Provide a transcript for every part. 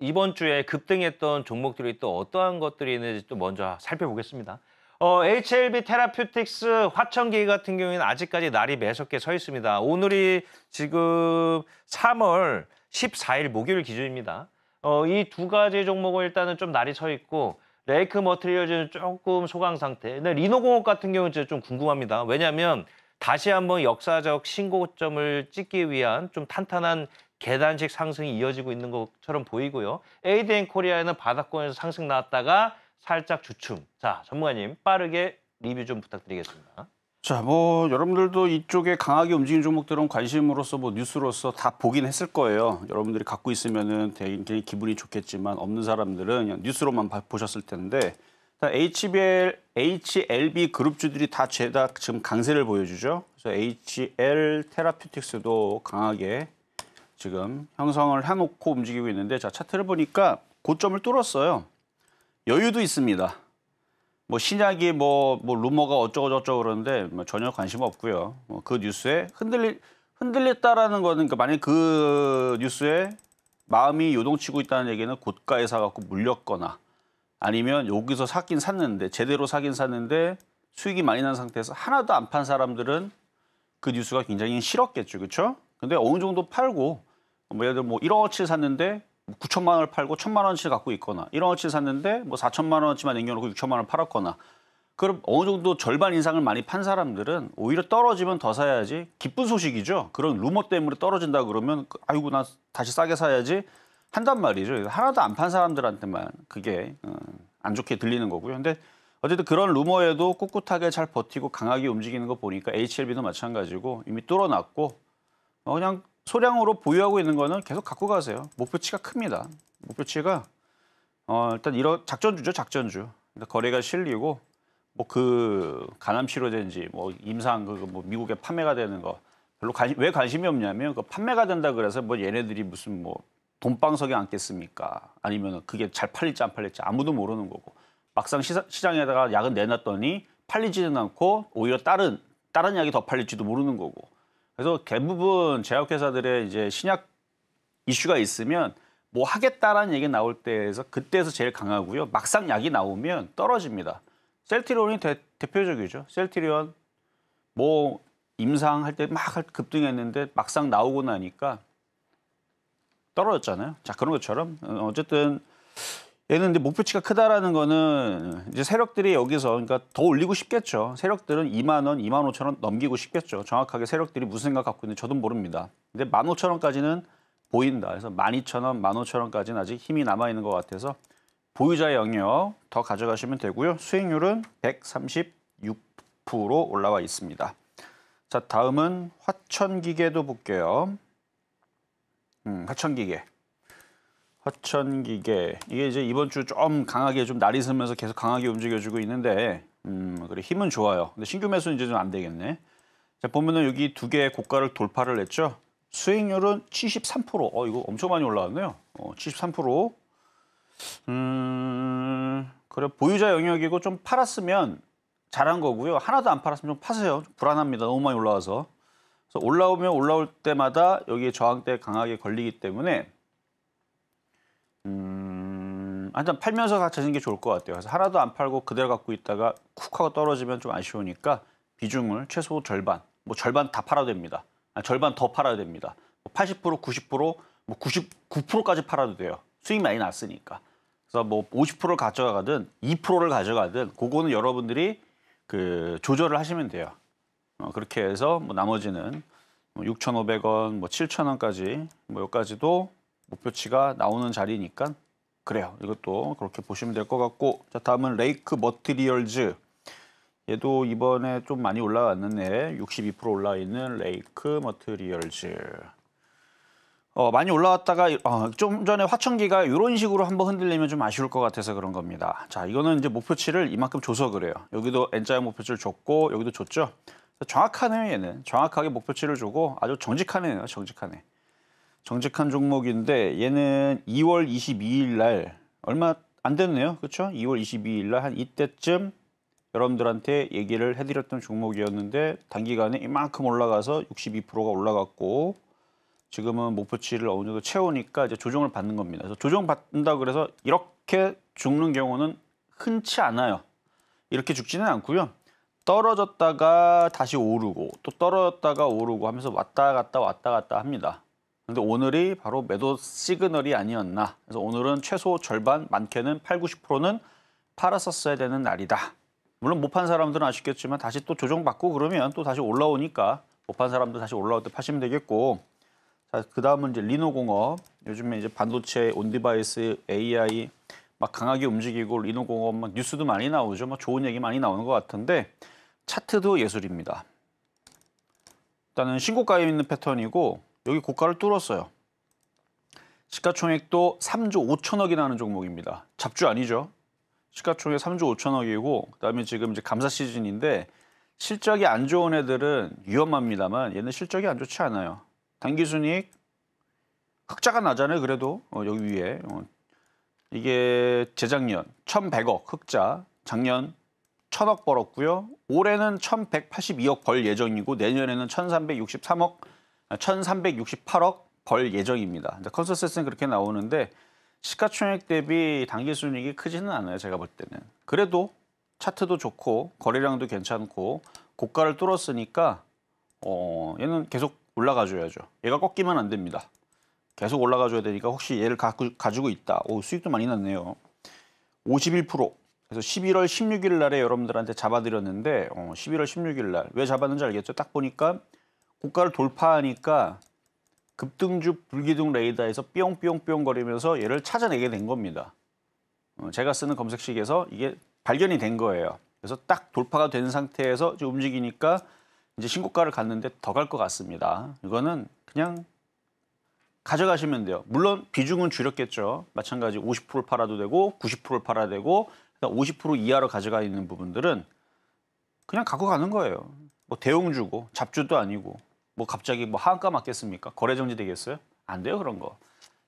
이번 주에 급등했던 종목들이 또 어떠한 것들이 있는지 또 먼저 살펴보겠습니다. 어, HLB 테라퓨틱스 화천기 같은 경우에는 아직까지 날이 매섭게 서 있습니다. 오늘이 지금 3월 14일 목요일 기준입니다. 어, 이 두 가지 종목은 일단은 좀 날이 서 있고 레이크 머트리얼즈는 조금 소강 상태. 근데 리노공업 같은 경우는 좀 궁금합니다. 왜냐하면 다시 한번 역사적 신고점을 찍기 위한 좀 탄탄한 계단식 상승이 이어지고 있는 것처럼 보이고요. ADN 코리아에는 바닥권에서 상승 나왔다가 살짝 주춤. 자, 전문가님 빠르게 리뷰 좀 부탁드리겠습니다. 자, 뭐 여러분들도 이쪽에 강하게 움직인 종목들은 관심으로서 뭐 뉴스로서 다 보긴 했을 거예요. 여러분들이 갖고 있으면은 되게 기분이 좋겠지만 없는 사람들은 그냥 뉴스로만 보셨을 텐데 HBL, HLB 그룹주들이 다 죄다 지금 강세를 보여주죠. 그래서 HL 테라퓨틱스도 강하게 지금 형성을 해놓고 움직이고 있는데 자 차트를 보니까 고점을 뚫었어요. 여유도 있습니다. 뭐 신약이 뭐, 뭐 루머가 어쩌고 저쩌고 그러는데 뭐 전혀 관심 없고요. 뭐 그 뉴스에 흔들릴 흔들렸다라는 거는 그러니까 만약 에그 뉴스에 마음이 요동치고 있다는 얘기는 고가에 사갖고 물렸거나 아니면 여기서 사긴 샀는데 제대로 사긴 샀는데 수익이 많이 난 상태에서 하나도 안 판 사람들은 그 뉴스가 굉장히 싫었겠죠, 그렇죠? 근데 어느 정도 팔고 뭐 예를 들어 뭐 1억어치를 샀는데 9천만 뭐 원을 팔고 1천만 원씩 갖고 있거나 1억어치를 샀는데 뭐 4천만 원어치만 남겨놓고 6천만 원을 팔았거나 그럼 어느 정도 절반 인상을 많이 판 사람들은 오히려 떨어지면 더 사야지 기쁜 소식이죠. 그런 루머 때문에 떨어진다 그러면 아이고 나 다시 싸게 사야지 한단 말이죠. 하나도 안 판 사람들한테만 그게 어, 안 좋게 들리는 거고요. 근데 어쨌든 그런 루머에도 꿋꿋하게 잘 버티고 강하게 움직이는 거 보니까 HLB도 마찬가지고 이미 뚫어놨고 뭐 그냥 소량으로 보유하고 있는 거는 계속 갖고 가세요. 목표치가 큽니다. 목표치가 어, 일단 이런 작전주죠, 작전주. 그러니까 거래가 실리고 뭐그 간암 치료제인지 뭐 임상 그뭐 그 미국에 판매가 되는 거 별로 관심, 왜 관심이 없냐면 그 판매가 된다 그래서 뭐 얘네들이 무슨 뭐 돈방석에 앉겠습니까? 아니면 그게 잘 팔릴지 안 팔릴지 아무도 모르는 거고 막상 시사, 시장에다가 약은 내놨더니 팔리지는 않고 오히려 다른 다른 약이 더 팔릴지도 모르는 거고 그래서 대부분 제약회사들의 이제 신약 이슈가 있으면 뭐 하겠다라는 얘기 나올 때에서 그때에서 제일 강하고요. 막상 약이 나오면 떨어집니다. 셀트리온이 대, 표적이죠 셀트리온뭐 임상할 때 막 급등했는데 막상 나오고 나니까 떨어졌잖아요. 자 그런 것처럼 어, 어쨌든 얘는 이제 목표치가 크다라는 거는 이제 세력들이 여기서 그러니까 더 올리고 싶겠죠. 세력들은 2만 원, 2만 5천 원 넘기고 싶겠죠. 정확하게 세력들이 무슨 생각 갖고 있는지 저도 모릅니다. 근데 1만 5천 원까지는 보인다. 그래서 12,000원, 15,000원까지는 아직 힘이 남아 있는 것 같아서 보유자 의 영역 더 가져가시면 되고요. 수익률은 136% 올라와 있습니다. 자, 다음은 화천기계도 볼게요. 음, 화천기계. 허천기계 이게 이제 이번 주 좀 강하게 좀 날이 서면서 계속 강하게 움직여주고 있는데 음 그래 힘은 좋아요. 근데 신규 매수는 이제 좀 안 되겠네. 자 보면은 여기 두 개의 고가를 돌파를 했죠. 수익률은 73%. 어 이거 엄청 많이 올라왔네요. 어, 73%. 음 그래 보유자 영역이고 좀 팔았으면 잘한 거고요. 하나도 안 팔았으면 좀 파세요. 좀 불안합니다. 너무 많이 올라와서. 올라오면 올라올 때마다 여기 에 저항대 강하게 걸리기 때문에 음, 한참 팔면서 갖춰지는 게 좋을 것 같아요. 그래서 하나도 안 팔고 그대로 갖고 있다가 쿡 하고 떨어지면 좀 아쉬우니까 비중을 최소 절반, 뭐 절반 다 팔아도 됩니다. 아니, 절반 더팔아야 됩니다. 뭐 80%, 90%, 뭐 99%까지 팔아도 돼요. 수익 많이 났으니까. 그래서 뭐 50%를 가져가든 2%를 가져가든 그거는 여러분들이 그 조절을 하시면 돼요. 어, 그렇게 해서 뭐 나머지는 뭐 6,500원, 뭐 7,000원까지 뭐 여기까지도 목표치가 나오는 자리니까 그래요. 이것도 그렇게 보시면 될 것 같고 자 다음은 레이크 머티리얼즈 얘도 이번에 좀 많이 올라왔는데 62% 올라 와 있는 레이크 머티리얼즈 어, 많이 올라왔다가 어, 좀 전에 화천기가 이런 식으로 한번 흔들리면 좀 아쉬울 것 같아서 그런 겁니다. 자 이거는 이제 목표치를 이만큼 줘서 그래요. 여기도 N자형 목표치를 줬고 여기도 줬죠. 정확하네요 얘는 정확하게 목표치를 주고 아주 정직하네요 정직하네. 정직한 종목인데 얘는 2월 22일 날 얼마 안 됐네요. 그렇죠? 2월 22일 날 한 이때쯤 여러분들한테 얘기를 해드렸던 종목이었는데 단기간에 이만큼 올라가서 62%가 올라갔고 지금은 목표치를 어느 정도 채우니까 이제 조정을 받는 겁니다. 그래서 조정받는다 그래서 이렇게 죽는 경우는 흔치 않아요. 이렇게 죽지는 않고요. 떨어졌다가 다시 오르고 또 떨어졌다가 오르고 하면서 왔다 갔다 왔다 갔다 합니다. 그런데 오늘이 바로 매도 시그널이 아니었나. 그래서 오늘은 최소 절반, 많게는 8, 90%는 팔았었어야 되는 날이다. 물론 못 판 사람들은 아쉽겠지만 다시 또 조정받고 그러면 또 다시 올라오니까 못 판 사람들 다시 올라올 때 파시면 되겠고 자, 그 다음은 이제 리노공업. 요즘에 이제 반도체, 온디바이스, AI 막 강하게 움직이고 리노공업 막 뉴스도 많이 나오죠. 막 좋은 얘기 많이 나오는 것 같은데 차트도 예술입니다. 일단은 신고가에 있는 패턴이고 여기 고가를 뚫었어요. 시가총액도 3조 5천억이 라는 종목입니다. 잡주 아니죠? 시가총액 3조 5천억이고 그다음에 지금 이제 감사 시즌인데 실적이 안 좋은 애들은 위험합니다만 얘는 실적이 안 좋지 않아요. 단기순이익 흑자가 나잖아요. 그래도 어, 여기 위에 어, 이게 재작년 1,100억 흑자, 작년 1,000억 벌었고요. 올해는 1,182억 벌 예정이고 내년에는 1,363억 1,368억 벌 예정입니다. 컨설센스는 그렇게 나오는데 시가총액 대비 당기 순이익이 크지는 않아요. 제가 볼 때는. 그래도 차트도 좋고 거래량도 괜찮고 고가를 뚫었으니까 어, 얘는 계속 올라가 줘야죠. 얘가 꺾이면 안 됩니다. 계속 올라가 줘야 되니까 혹시 얘를 가지고 있다. 오, 수익도 많이 났네요. 51% 그래서 11월 16일 날에 여러분들한테 잡아드렸는데 어, 11월 16일 날 왜 잡았는지 알겠죠? 딱 보니까 고가를 돌파하니까 급등주 불기둥 레이더에서 뿅뿅뿅 거리면서 얘를 찾아내게 된 겁니다. 어, 제가 쓰는 검색식에서 이게 발견이 된 거예요. 그래서 딱 돌파가 된 상태에서 움직이니까 이제 신고가를 갔는데 더 갈 것 같습니다. 이거는 그냥 가져가시면 돼요. 물론 비중은 줄였겠죠. 마찬가지 50%를 팔아도 되고 90%를 팔아야 되고 50% 그러니까 이하로 가져가 있는 부분들은 그냥 갖고 가는 거예요. 뭐 대용주고 잡주도 아니고 뭐 갑자기 뭐 하한가 맞겠습니까? 거래 정지 되겠어요? 안 돼요 그런 거.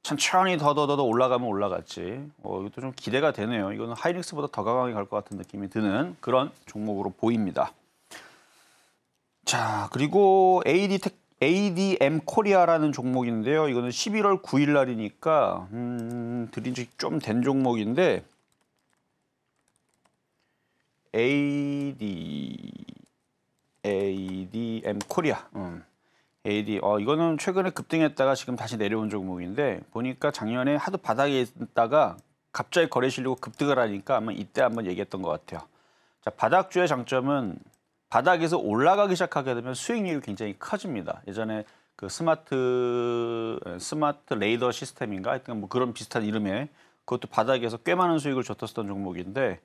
천천히 더더더더 올라가면 올라갔지. 어, 이것도 좀 기대가 되네요. 이거는 하이닉스보다 더 강하게 갈 것 같은 느낌이 드는 그런 종목으로 보입니다. 자 그리고 AD 텍 ADM 코리아라는 종목인데요. 이거는 11월 9일 날이니까 음, 드린 지좀 된 종목인데 AD ADM 코리아. 음. AD 어 이거는 최근에 급등했다가 지금 다시 내려온 종목인데 보니까 작년에 하도 바닥에 있다가 갑자기 거래 실리고 급등을 하니까 아마 이때 한번 얘기했던 것 같아요. 자 바닥주의 장점은 바닥에서 올라가기 시작하게 되면 수익률이 굉장히 커집니다. 예전에 그 스마트 스마트 레이더 시스템인가 하여튼 뭐 그런 비슷한 이름의 그것도 바닥에서 꽤 많은 수익을 줬었던 종목인데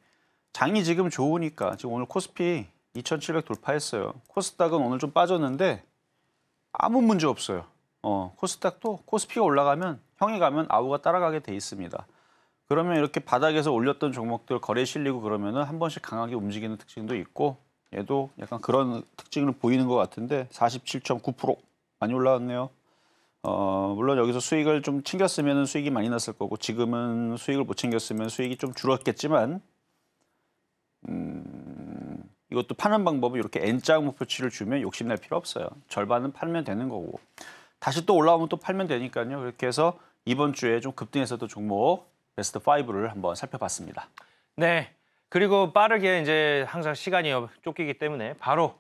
장이 지금 좋으니까 지금 오늘 코스피 2,700 돌파했어요. 코스닥은 오늘 좀 빠졌는데 아무 문제 없어요. 어, 코스닥도 코스피가 올라가면 형이 가면 아우가 따라가게 돼 있습니다. 그러면 이렇게 바닥에서 올렸던 종목들 거래 실리고 그러면은 한 번씩 강하게 움직이는 특징도 있고 얘도 약간 그런 특징을 보이는 것 같은데 47.9% 많이 올라왔네요. 어, 물론 여기서 수익을 좀 챙겼으면 수익이 많이 났을 거고 지금은 수익을 못 챙겼으면 수익이 좀 줄었겠지만 음, 이것도 파는 방법은 이렇게 N자 목표치를 주면 욕심낼 필요 없어요. 절반은 팔면 되는 거고 다시 또 올라오면 또 팔면 되니까요. 이렇게 해서 이번 주에 좀급등해서도 종목 베스트 5를 한번 살펴봤습니다. 네. 그리고 빠르게 이제 항상 시간이 쫓기기 때문에 바로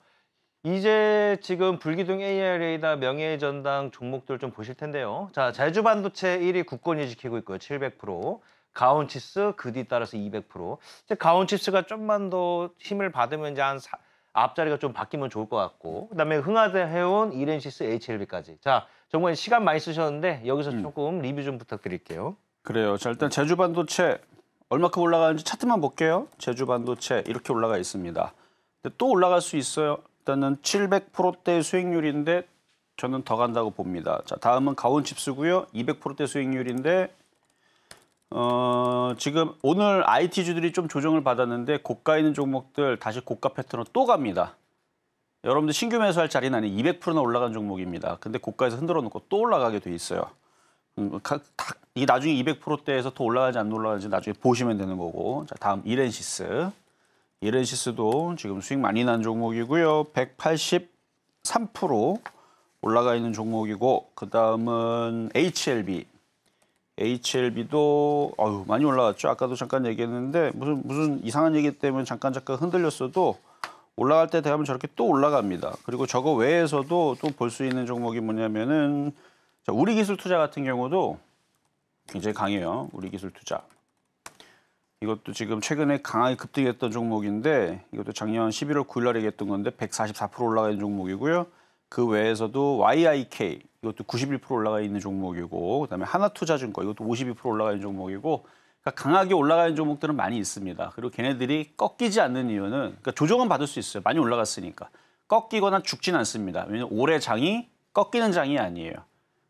이제 지금 불기둥 a r a 이다 명예 전당 종목들 좀 보실 텐데요. 자, 제주 반도체 1위 국권이 지키고 있고요. 700%. 가온치스 그 뒤 따라서 200%. 가온치스가 좀만 더 힘을 받으면 이제 한 사, 앞자리가 좀 바뀌면 좋을 것 같고 그다음에 흥하대 해온 이렌시스 HLB까지. 자, 정말 시간 많이 쓰셨는데 여기서 음. 조금 리뷰 좀 부탁드릴게요. 그래요. 자, 일단 제주 반도체 얼마큼 올라가는지 차트만 볼게요. 제주 반도체 이렇게 올라가 있습니다. 근데 또 올라갈 수 있어요. 일단은 700%대 수익률인데 저는 더 간다고 봅니다. 자, 다음은 가온 칩스고요. 200%대 수익률인데 어, 지금 오늘 IT주들이 좀 조정을 받았는데 고가 있는 종목들 다시 고가 패턴으로 또 갑니다. 여러분들 신규 매수할 자리는 아니 200%나 올라간 종목입니다. 근데 고가에서 흔들어 놓고 또 올라가게 돼 있어요. 음, 각, 다, 이게 나중에 200%대에서 더 올라가지 안 올라가지 나중에 보시면 되는 거고. 자, 다음 이렌시스. 이렌시스도 지금 수익 많이 난 종목이고요. 183% 올라가 있는 종목이고 그다음은 HLB HLB도 어유 많이 올라왔죠. 아까도 잠깐 얘기했는데 무슨 무슨 이상한 얘기 때문에 잠깐 잠깐 흔들렸어도 올라갈 때 되면 저렇게 또 올라갑니다. 그리고 저거 외에서도 또 볼 수 있는 종목이 뭐냐면은 자, 우리 기술 투자 같은 경우도 굉장히 강해요. 우리 기술 투자. 이것도 지금 최근에 강하게 급등했던 종목인데 이것도 작년 11월 9일 날 얘기했던 건데 144% 올라간 종목이고요. 그 외에서도 YIK 이것도 91% 올라가 있는 종목이고 그다음에 하나투자증권 이것도 52% 올라가 있는 종목이고 그러니까 강하게 올라가 있는 종목들은 많이 있습니다. 그리고 걔네들이 꺾이지 않는 이유는 그러니까 조정은 받을 수 있어요. 많이 올라갔으니까 꺾이거나 죽진 않습니다. 왜냐하면 올해 장이 꺾이는 장이 아니에요.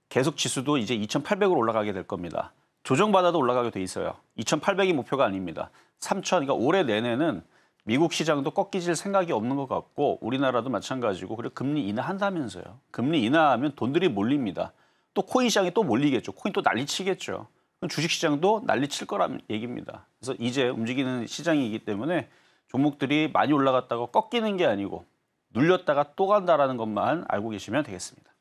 계속 지수도 이제 2,800으로 올라가게 될 겁니다. 조정받아도 올라가게 돼 있어요. 2,800이 목표가 아닙니다. 3,000 그러니까 올해 내내는 미국 시장도 꺾이질 생각이 없는 것 같고 우리나라도 마찬가지고 그리고 금리 인하한다면서요. 금리 인하하면 돈들이 몰립니다. 또 코인 시장이 또 몰리겠죠. 코인 또 난리치겠죠. 주식 시장도 난리칠 거란 얘기입니다. 그래서 이제 움직이는 시장이기 때문에 종목들이 많이 올라갔다고 꺾이는 게 아니고 눌렸다가 또 간다라는 것만 알고 계시면 되겠습니다.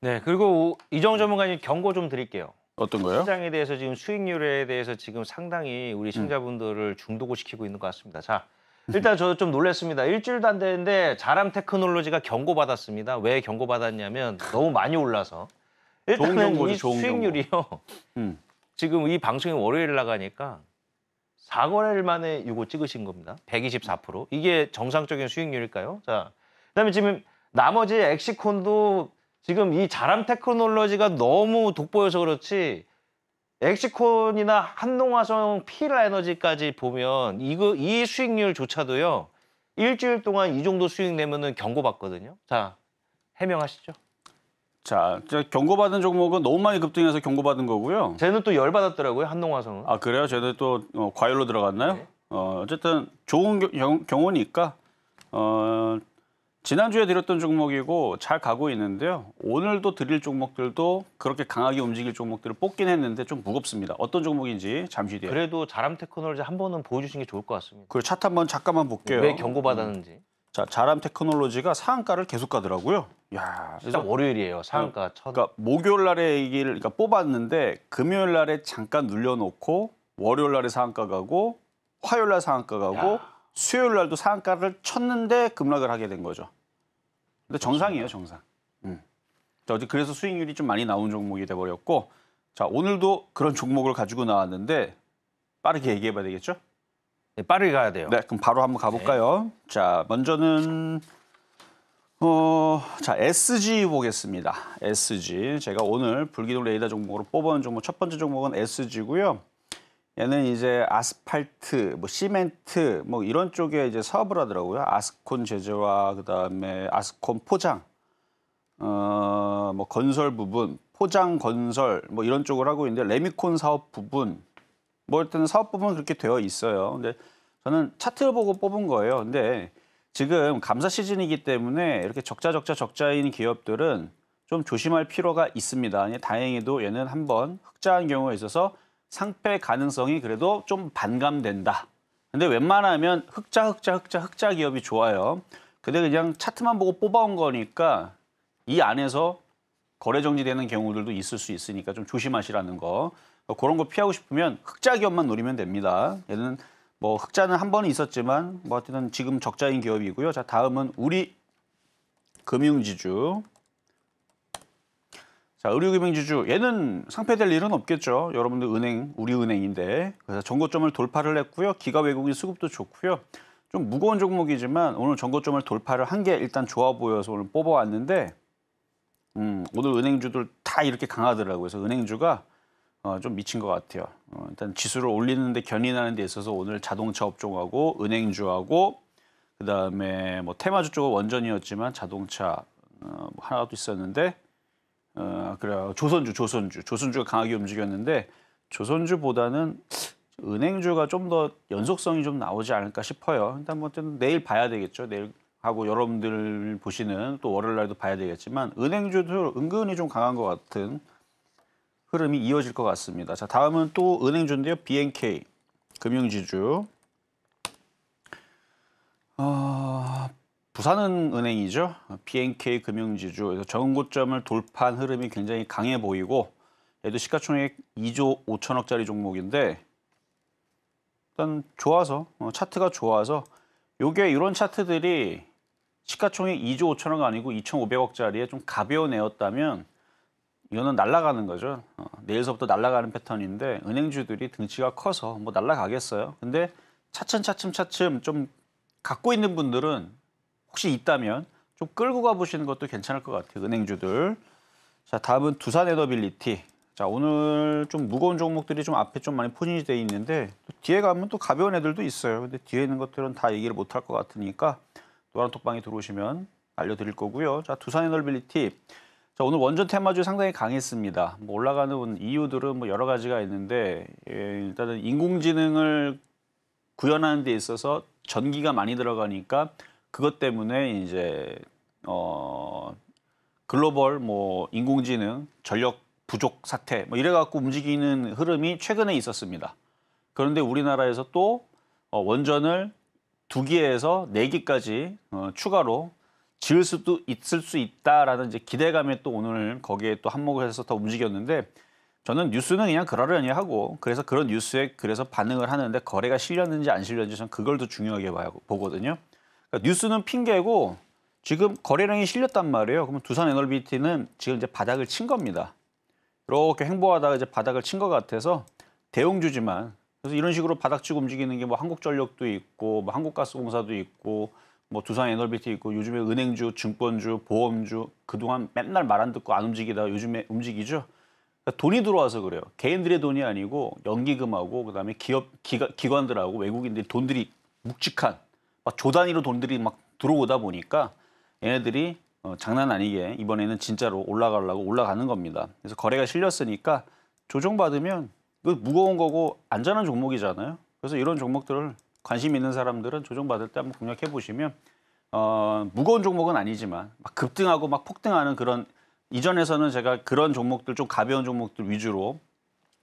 네, 그리고 이정 전문가님 경고 좀 드릴게요. 어떤 거요? 시장에 대해서 지금 수익률에 대해서 지금 상당히 우리 시청자분들을 음. 중독을 시키고 있는 것 같습니다. 자, 일단 저도 좀 놀랐습니다. 일주일도 안 되는데 자람 테크놀로지가 경고받았습니다. 왜 경고받았냐면 너무 많이 올라서 일단은 이 수익률이요. 음. 지금 이 방송이 월요일 에 나가니까 4거래일 만에 이거 찍으신 겁니다. 124%. 이게 정상적인 수익률일까요? 자, 그다음에 지금 나머지 엑시콘도 지금 이 자람 테크놀로지가 너무 돋보여서 그렇지 엑시콘이나 한농화성 필라에너지까지 보면 이거 이 수익률조차도요 일주일 동안 이 정도 수익 내면은 경고받거든요. 자 해명하시죠. 자, 경고받은 종목은 너무 많이 급등해서 경고받은 거고요. 쟤는 또 열받았더라고요, 한농화성은. 아, 그래요? 쟤는 또 어, 과열로 들어갔나요? 네. 어, 어쨌든 좋은 경, 경우니까 어, 지난주에 드렸던 종목이고 잘 가고 있는데요. 오늘도 드릴 종목들도 그렇게 강하게 움직일 종목들을 뽑긴 했는데 좀 무겁습니다. 어떤 종목인지 잠시 뒤에. 그래도 자람 테크놀로지 한 번은 보여주신게 좋을 것 같습니다. 그 차트 한번 잠깐만 볼게요. 왜 경고받았는지. 음. 자, 자람 테크놀로지가 상한가를 계속 가더라고요. 야, 일단 월요일이에요. 상한가 음, 어, 첫. 그러니까 목요일 날에 얘기를 그러니까 뽑았는데 금요일 날에 잠깐 눌려놓고 월요일 날에 상한가 가고 화요일 날 상한가 가고 야. 수요일 날도 상한가를 쳤는데 급락을 하게 된 거죠. 근데 정상이에요, 정상. 음. 자, 어제 그래서 수익률이 좀 많이 나온 종목이 돼 버렸고 자, 오늘도 그런 종목을 가지고 나왔는데 빠르게 얘기해 봐야 되겠죠? 네, 빠르게 가야 돼요. 네, 그럼 바로 한번 가 볼까요? 네. 자, 먼저는 어, 자, SG 보겠습니다. SG. 제가 오늘 불기둥 레이더 종목으로 뽑아온 종목 첫 번째 종목은 SG고요. 얘는 이제 아스팔트, 뭐 시멘트 뭐 이런 쪽에 이제 사업을 하더라고요. 아스콘 제조와 그다음에 아스콘 포장, 어, 뭐 건설 부분, 포장 건설 뭐 이런 쪽을 하고 있는데 레미콘 사업 부분 뭐일는 사업 부분 그렇게 되어 있어요. 근데 저는 차트를 보고 뽑은 거예요. 근데 지금 감사 시즌이기 때문에 이렇게 적자 적자 적자인 기업들은 좀 조심할 필요가 있습니다. 예, 다행히도 얘는 한번 흑자한 경우에 있어서 상패 가능성이 그래도 좀 반감된다. 근데 웬만하면 흑자 흑자 흑자 흑자 기업이 좋아요. 근데 그냥 차트만 보고 뽑아온 거니까 이 안에서 거래 정지되는 경우들도 있을 수 있으니까 좀 조심하시라는 거. 그런 거 피하고 싶으면 흑자 기업만 노리면 됩니다. 얘는 뭐 흑자는 한 번은 있었지만 뭐 하여튼 지금 적자인 기업이고요. 자 다음은 우리 금융지주. 자, 의료금융주주 얘는 상폐될 일은 없겠죠. 여러분들 은행, 우리은행인데 그래서 전고점을 돌파를 했고요. 기가 외국인 수급도 좋고요. 좀 무거운 종목이지만 오늘 전고점을 돌파를 한 게 일단 좋아 보여서 오늘 뽑아왔는데 음, 오늘 은행주들 다 이렇게 강하더라고요. 그래서 은행주가 어, 좀 미친 것 같아요. 어, 일단 지수를 올리는데 견인하는 데 있어서 오늘 자동차 업종하고 은행주하고 그다음에 뭐 테마주 쪽은 원전이었지만 자동차 어, 뭐 하나도 있었는데 어, 그래 조선주, 조선주, 조선주가 강하게 움직였는데 조선주보다는 은행주가 좀 더 연속성이 좀 나오지 않을까 싶어요. 일단 뭐 내일 봐야 되겠죠. 내일 하고 여러분들 보시는 또 월요일 날도 봐야 되겠지만 은행주도 은근히 좀 강한 것 같은 흐름이 이어질 것 같습니다. 자 다음은 또 은행주인데요. BNK 금융지주. 어, 부산은은행이죠. BNK 금융지주정고점을 돌파한 흐름이 굉장히 강해 보이고 얘도 시가총액 2조 5천억짜리 종목인데 일단 좋아서 어, 차트가 좋아서 요게 이런 차트들이 시가총액 2조 5천억 아니고 2,500억짜리에 좀가벼워내었다면 이거는 날라가는 거죠. 어, 내일서부터 날라가는 패턴인데 은행주들이 등치가 커서 뭐 날라가겠어요. 근데 차츰 차츰 차츰 좀 갖고 있는 분들은 혹시 있다면 좀 끌고 가보시는 것도 괜찮을 것 같아요. 은행주들. 자, 다음은 두산 에더빌리티. 자, 오늘 좀 무거운 종목들이 좀 앞에 좀 많이 포진이 돼 있는데 뒤에 가면 또 가벼운 애들도 있어요. 근데 뒤에 있는 것들은 다 얘기를 못 할 것 같으니까 노란톡방에 들어오시면 알려드릴 거고요. 자, 두산 에너빌리티. 자, 오늘 원전 테마주 상당히 강했습니다. 뭐 올라가는 이유들은 뭐 여러 가지가 있는데 예, 일단은 인공지능을 구현하는 데 있어서 전기가 많이 들어가니까 그것 때문에 이제 어 글로벌 뭐 인공지능 전력 부족 사태 뭐 이래 갖고 움직이는 흐름이 최근에 있었습니다. 그런데 우리나라에서 또 어, 원전을 두 기에서 네 기까지 어, 추가로 지을 수도 있을 수 있다라는 이제 기대감에 또 오늘 거기에 또 한몫을 해서 더 움직였는데 저는 뉴스는 그냥 그러려니 하고 그래서 그런 뉴스에 그래서 반응을 하는데 거래가 실렸는지 안 실렸는지 저는 그걸 더 중요하게 봐요, 보거든요. 그러니까 뉴스는 핑계고 지금 거래량이 실렸단 말이에요. 그러면 두산 에너비티는 지금 이제 바닥을 친 겁니다. 이렇게 행보하다가 이제 바닥을 친 것 같아서 대형주지만 그래서 이런 식으로 바닥치고 움직이는 게 뭐 한국전력도 있고 뭐 한국가스공사도 있고 뭐 두산 에너비티 있고 요즘에 은행주, 증권주, 보험주 그동안 맨날 말 안 듣고 안 움직이다 요즘에 움직이죠. 그러니까 돈이 들어와서 그래요. 개인들의 돈이 아니고 연기금하고 그다음에 기업 기관들하고 외국인들이 돈들이 묵직한 막 조단위로 돈들이 막 들어오다 보니까 얘네들이 어, 장난 아니게 이번에는 진짜로 올라가려고 올라가는 겁니다. 그래서 거래가 실렸으니까 조정받으면 이거 그 무거운 거고 안전한 종목이잖아요. 그래서 이런 종목들을 관심 있는 사람들은 조정받을 때 한번 공략해 보시면 어, 무거운 종목은 아니지만 막 급등하고 막 폭등하는 그런 이전에서는 제가 그런 종목들 좀 가벼운 종목들 위주로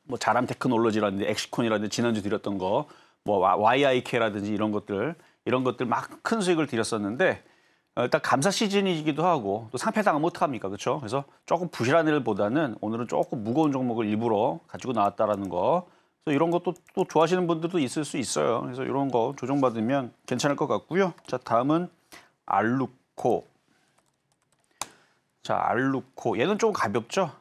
뭐 자람 테크놀로지라든지 엑시콘이라든지 지난주 드렸던 거 뭐 YIK라든지 이런 것들 이런 것들 막 큰 수익을 들였었는데 어, 일단 감사 시즌이기도 하고 또 상패당하면 어떡합니까? 그렇죠? 그래서 조금 부실한 일보다는 오늘은 조금 무거운 종목을 일부러 가지고 나왔다라는 거. 그래서 이런 것도 또 좋아하시는 분들도 있을 수 있어요. 그래서 이런 거 조정받으면 괜찮을 것 같고요. 자, 다음은 알루코. 자, 알루코. 얘는 조금 가볍죠?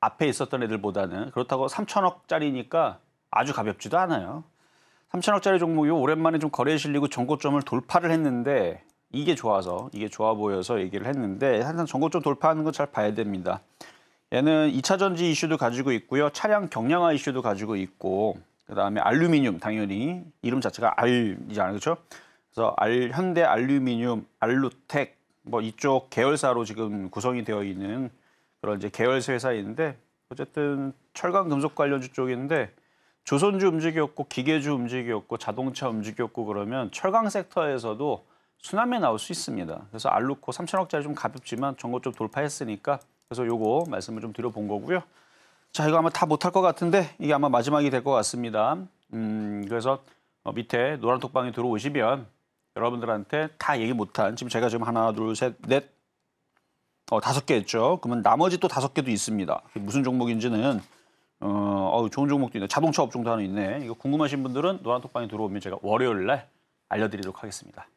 앞에 있었던 애들보다는. 그렇다고 3천억짜리니까 아주 가볍지도 않아요. 3천억짜리 종목이 오랜만에 좀 거래에 실리고 전고점을 돌파를 했는데 이게 좋아서 이게 좋아 보여서 얘기를 했는데 항상 전고점 돌파하는 거 잘 봐야 됩니다. 얘는 2차 전지 이슈도 가지고 있고요. 차량 경량화 이슈도 가지고 있고 그다음에 알루미늄 당연히 이름 자체가 알이지않아요 그렇죠? 그래서 알 현대 알루미늄, 알루텍 뭐 이쪽 계열사로 지금 구성이 되어 있는 그런 이제 계열사 회사인데 어쨌든 철강 금속 관련주 쪽인데 조선주 움직였고 기계주 움직였고 자동차 움직였고 그러면 철강 섹터에서도 수환매 나올 수 있습니다. 그래서 알루코 3천억짜리 좀 가볍지만 전고점 돌파했으니까 그래서 요거 말씀을 좀 드려본 거고요. 자 이거 아마 다 못할 것 같은데 이게 아마 마지막이 될 것 같습니다. 음 그래서 어, 밑에 노란 톡방에 들어오시면 여러분들한테 다 얘기 못한 지금 제가 지금 하나 둘셋넷 어, 다섯 개 했죠. 그러면 나머지 또 다섯 개도 있습니다. 무슨 종목인지는 어, 어우, 좋은 종목도 있네. 자동차 업종도 하나 있네. 이거 궁금하신 분들은 노란톡방에 들어오면 제가 월요일 날 알려드리도록 하겠습니다.